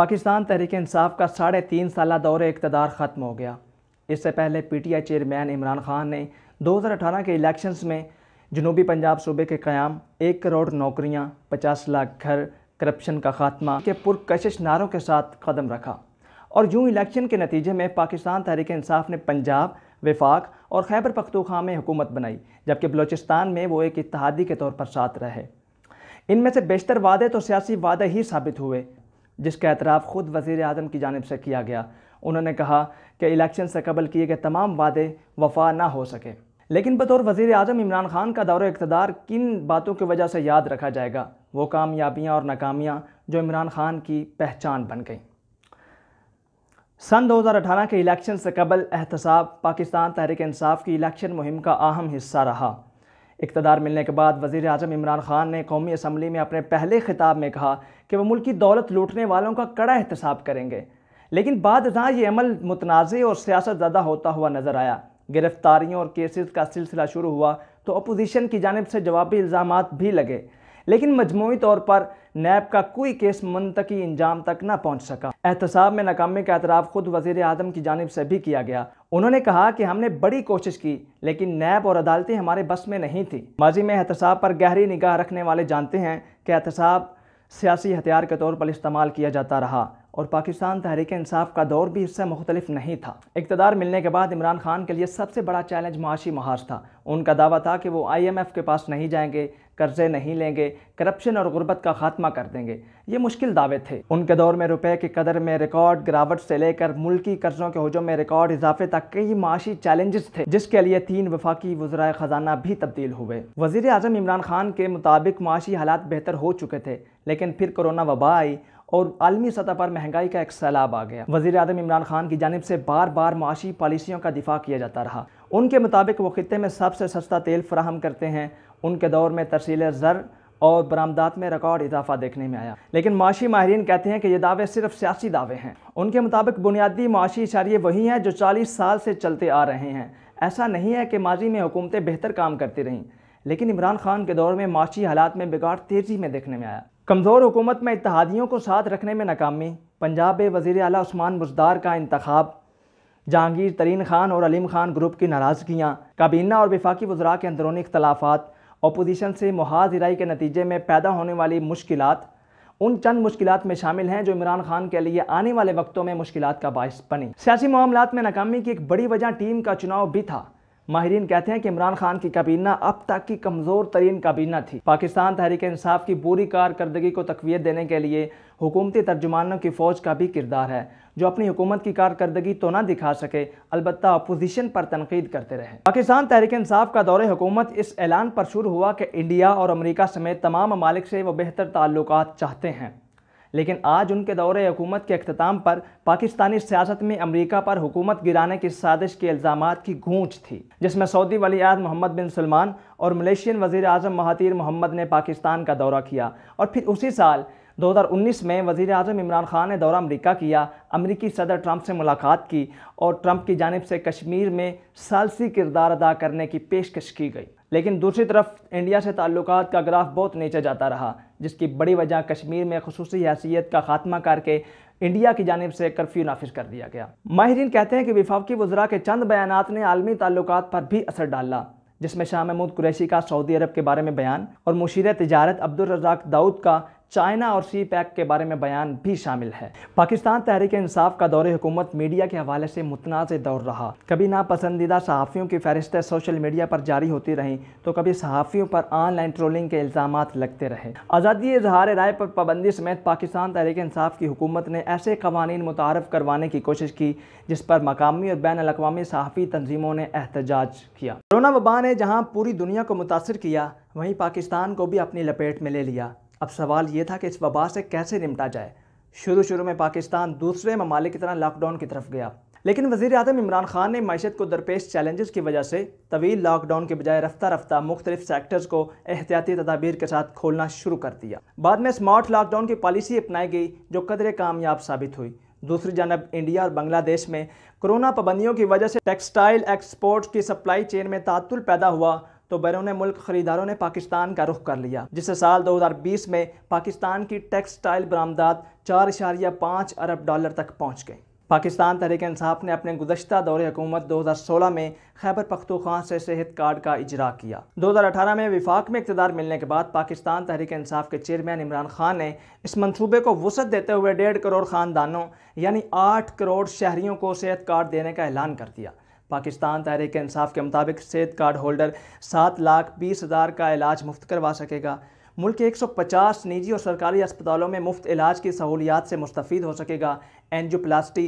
पाकिस्तान तहरीक इंसाफ का साढ़े तीन साल दौर इकतदार ख़त्म हो गया इससे पहले P T I chairman Imran Khan ने दो हज़ार अठारह के इलेक्शंस में जनूबी पंजाब सूबे के क़्याम एक करोड़ नौकरियाँ पचास लाख घर करप्शन का खात्मा के पुरकशिश नारों के साथ कदम रखा और यूँ इलेक्शन के नतीजे में पाकिस्तान तहरीक इंसाफ ने पंजाब विफाक और खैबर पखतूखा में हुकूमत बनाई जबकि बलोचिस्तान में वो एक इतिहादी के तौर पर साथ रहे इनमें से बेशतर वादे तो सियासी वादे ही साबित हुए जिसका एतराफ़ ख़ुद वज़ी अजम की जानब से किया गया उन्होंने कहा कि इलेक्शन से कबल किए गए तमाम वादे वफा ना हो सके लेकिन बतौर वज़ी अजम इमरान खान का दौर इकतदार किन बातों की वजह से याद रखा जाएगा वो कामयाबियाँ और नाकामियाँ जो इमरान खान की पहचान बन गई सन 2018 के इलेक्शन से कबल एहतसाब पाकिस्तान तहरीक इंसाफ की इलेक्शन मुहिम का अहम हिस्सा रहा इकतदार मिलने के बाद वजीर अजम इमरान खान ने कौमी असम्बली में अपने पहले खिताब में कहा कि वह मुल्क की दौलत लूटने वालों का कड़ा एहतसाब करेंगे लेकिन बाद जहाँ ये अमल मुतनाज़ और सियासत ज़्यादा होता हुआ नज़र आया गिरफ्तारियों और केसेस का सिलसिला शुरू हुआ तो अपोजिशन की जानब से जवाबी इल्ज़ाम भी लगे लेकिन मजमू तौर पर नैब का कोई केस मनतकी इंजाम तक न पहुंच सका एहतसाब में नाकामी का एतराफ़ खुद वजीर आजम की जानब से भी किया गया उन्होंने कहा कि हमने बड़ी कोशिश की लेकिन नैब और अदालतें हमारे बस में नहीं थी माजी में एहतसाब पर गहरी निगाह रखने वाले जानते हैं कि एहतसाब सियासी हथियार के तौर पर इस्तेमाल किया जाता रहा और पाकिस्तान तहरीक इंसाफ का दौर भी इससे मुख्तलिफ नहीं था इकतदार मिलने के बाद इमरान खान के लिए सबसे बड़ा चैलेंज माशी महाज था उनका दावा था कि वो आई एम एफ़ के पास नहीं जाएंगे कर्ज़े नहीं लेंगे करप्शन और गुर्बत का खात्मा कर देंगे ये मुश्किल दावे थे उनके दौर में रुपए की कदर में रिकॉर्ड गिरावट से लेकर मुल्की कर्ज़ों के हजों में रिकॉर्ड इजाफे तक कई माशी चैलेंजेस थे जिसके लिए तीन वफाकी वजरा ख़जाना भी तब्दील हुए वजीर अजम इमरान खान के मुताबिक माशी हालात बेहतर हो चुके थे लेकिन फिर कोरोना वबा आई और आलमी सतह पर महंगाई का एक सैलाब आ गया वजी अजम इमरान खान की जानब से बार बार माशी पॉलिसियों का दिफा किया जाता रहा उनके मुताबिक वो खत्े में सबसे सस्ता तेल फ्राहम करते हैं उनके दौर में तरसील ज़र और बरामदात में रिकॉर्ड इजाफा देखने में आया लेकिन माशी माहरीन कहते हैं कि ये दावे सिर्फ सियासी दावे हैं उनके मुताबिक बुनियादी माशी इशारे वही हैं जो 40 साल से चलते आ रहे हैं ऐसा नहीं है कि माजी में हुकूमतें बेहतर काम करती रहीं लेकिन इमरान खान के दौर में माशी हालात में बिगाड़ तेज़ी में देखने में आया कमज़ोर हुकूमत में इतिहादियों को साथ रखने में नाकामी पंजाब वज़ी अली उस्मान मुजदार का इंतखब जहांगीर तरीन खान और अलीम खान ग्रुप की नाराज़गियाँ काबीना और विफाकी वजरा के अंदरूनी इख्तलाफात अपोजिशन से इराई के नतीजे में पैदा होने वाली मुश्किल उन चंद मुश्किल में शामिल हैं जो इमरान खान के लिए आने वाले वक्तों में मुश्किल का बायस बनी सियासी मामला में नाकामी की एक बड़ी वजह टीम का चुनाव भी था माहरीन कहते हैं कि इमरान खान की काबीना अब तक की कमज़ोर तरीन काबीना थी पाकिस्तान तहरीक इंसाफ की बुरी कारकर्दगी को तकवीत देने के लिए हुकूमती तर्जुमानों की फ़ौज का भी किरदार है जो अपनी हुकूमत की कारकर्दगी तो ना दिखा सके अलबत् अपोजिशन पर तनकीद करते रहे पाकिस्तान तहरीक इंसाफ का दौरे हुकूमत इस ऐलान पर शुरू हुआ कि इंडिया और अमरीका समेत तमाम ममालिक से वह बेहतर ताल्लुक चाहते हैं लेकिन आज उनके दौरे हुकूमत के अख्ताम पर पाकिस्तानी सियासत में अमरीका पर हुकूमत गिराने की साजिश के इल्ज़ाम की गूंज थी जिसमें सऊदी वली मोहम्मद बिन सलमान और मलेशियन वजीर अजम महातिर मोहम्मद ने पाकिस्तान का दौरा किया और फिर उसी साल 2019 में वज़ी अजम इमरान खान ने दौरा अमरीका किया अमरीकी सदर ट्रंप से मुलाकात की और ट्रंप की जानब से कश्मीर में सालसी किरदार अदा करने की पेशकश की गई लेकिन दूसरी तरफ इंडिया से ताल्लुक का ग्राफ बहुत नीचे जाता रहा जिसकी बड़ी वजह कश्मीर में खसूस हैसियत का खात्मा करके इंडिया की जानब से कर्फ्यू नाफिज कर दिया गया माहरीन कहते हैं कि विफाकी वजरा के चंद बयान ने आलमी ताल्लुक पर भी असर डाला जिसमें शाह महमूद कुरैशी का सऊदी अरब के बारे में बयान और मुशीर तजारत अब्दुलरजाक दाऊद का चाइना और सी पैक के बारे में बयान भी शामिल है पाकिस्तान तहरीक इंसाफ का दौरे हुकूमत मीडिया के हवाले से मुतनाज़ दौर रहा कभी नापसंदीदा सहाफ़ियों की फहरिस्तें सोशल मीडिया पर जारी होती रहीं तो कभी सहाफ़ियों पर ऑनलाइन ट्रोलिंग के इल्ज़ाम लगते रहे आज़ादी इजहार राय पर पाबंदी समेत पाकिस्तान तहरीक इंसाफ की हुकूमत ने ऐसे कवानीन मुतारफ़ करवाने की कोशिश की जिस पर मकामी और बैन अवी सहाफ़ी तंजीमों ने एहतजाज किया कोरोना वबा ने जहाँ पूरी दुनिया को मुतासर किया वहीं पाकिस्तान को भी अपनी लपेट में ले लिया अब सवाल ये था कि इस वबा से कैसे निपटा जाए शुरू शुरू में पाकिस्तान दूसरे ममालिक की तरह लॉकडाउन की तरफ गया लेकिन वजीर अजम इमरान खान ने मीशत को दरपेश चैलेंजेस की वजह से तवील लॉकडाउन के बजाय रफ्ता रफ्ता मुख्तलिफ सेक्टर्स को एहतियाती तदाबीर के साथ खोलना शुरू कर दिया बाद में स्मार्ट लॉकडाउन की पॉलिसी अपनाई गई जो कदर कामयाब साबित हुई दूसरी जानब इंडिया और बांग्लादेश में कोरोना पाबंदियों की वजह से टेक्सटाइल एक्सपोर्ट की सप्लाई चेन में तातुल पैदा हुआ तो बैरून मुल्क खरीदारों ने पाकिस्तान का रुख कर लिया जिससे साल 2020 में पाकिस्तान की टेक्सटाइल बरामदात चार इशारिया पाँच अरब डॉलर तक पहुँच गई पाकिस्तान तहरीक इंसाफ ने अपने गुजशत दौरे हुकूमत 2016 में खैबर पख्तूखा से सेहत कार्ड का इजरा किया 2018 में विफाक में इकतदार मिलने के बाद पाकिस्तान तहरीक इंसाफ के चेयरमैन इमरान खान ने इस मनसूबे को वसत देते हुए डेढ़ करोड़ ख़ानदानों यानी आठ करोड़ शहरीों को सेहत कार्ड देने का ऐलान कर दिया पाकिस्तान तहरीक इंसाफ के मुताबिक सेहत कार्ड होल्डर सात लाख बीस हज़ार का इलाज मुफ्त करवा सकेगा मुल्क के एक सौ पचास निजी और सरकारी अस्पतालों में मुफ्त इलाज की सहूलियात से मुस्तफ़ हो सकेगा एनजियोप्लास्टी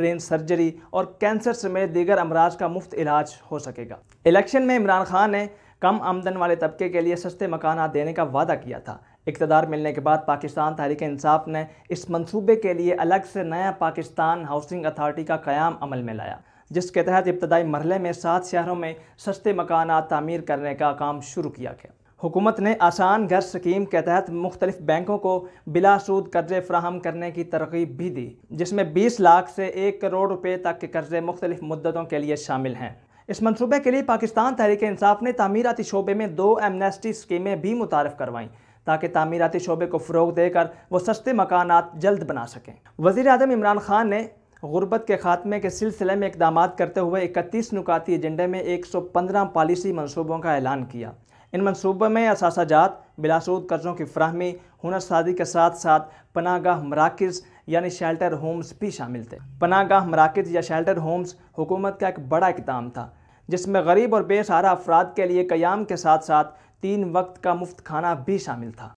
ब्रेन सर्जरी और कैंसर समेत दीगर अमराज का मुफ्त इलाज हो सकेगा इलेक्शन में इमरान खान ने कम आमदन वाले तबके के लिए सस्ते मकाना देने का वादा किया था इकतदार मिलने के बाद पाकिस्तान तहरीक इंसाफ ने इस मनसूबे के लिए अलग से नया पाकिस्तान हाउसिंग अथॉरिटी का क्याम अमल में लाया जिसके तहत इब्तदाई मरहले में सात शहरों में सस्ते मकाना तमीर करने का काम शुरू किया गया हुकूमत ने आसान घर स्कीम के तहत मुख्तलिफ बैंकों को बिलासूद कर्जे फ्राहम करने की तरगीब भी दी जिसमें बीस लाख से एक करोड़ रुपये तक के कर्जे मुख्तलिफ मुद्दतों के लिए शामिल हैं इस मनसूबे के लिए पाकिस्तान तहरीक इंसाफ ने तमीराती शोबे में दो एमनेस्टी स्कीमें भी मुतारफ़ करवाईं ताकि तमीराती शोबे को फ़रोग देकर वो सस्ते मकाना जल्द बना सकें वज़ी अजम इमरान खान ने गुरबत के खात्मे के सिलसिले में इकदाम करते हुए इकतीस नुकाती एजेंडे में एक सौ पंद्रह पॉलिसी मनसूबों का ऐलान किया इन मनसूबों में जात बिलासूद कर्जों की फ्राहमी हुनर साजी के साथ साथ पनागाह मराकज़ यानी शेल्टर होम्स भी शामिल थे पनागाह मराकज़ या शेल्टर होम्स हुकूमत का एक बड़ा इकदाम था जिसमें गरीब और बेसहारा अफराद के लिए क़याम के साथ साथ तीन वक्त का मुफ्त खाना भी शामिल था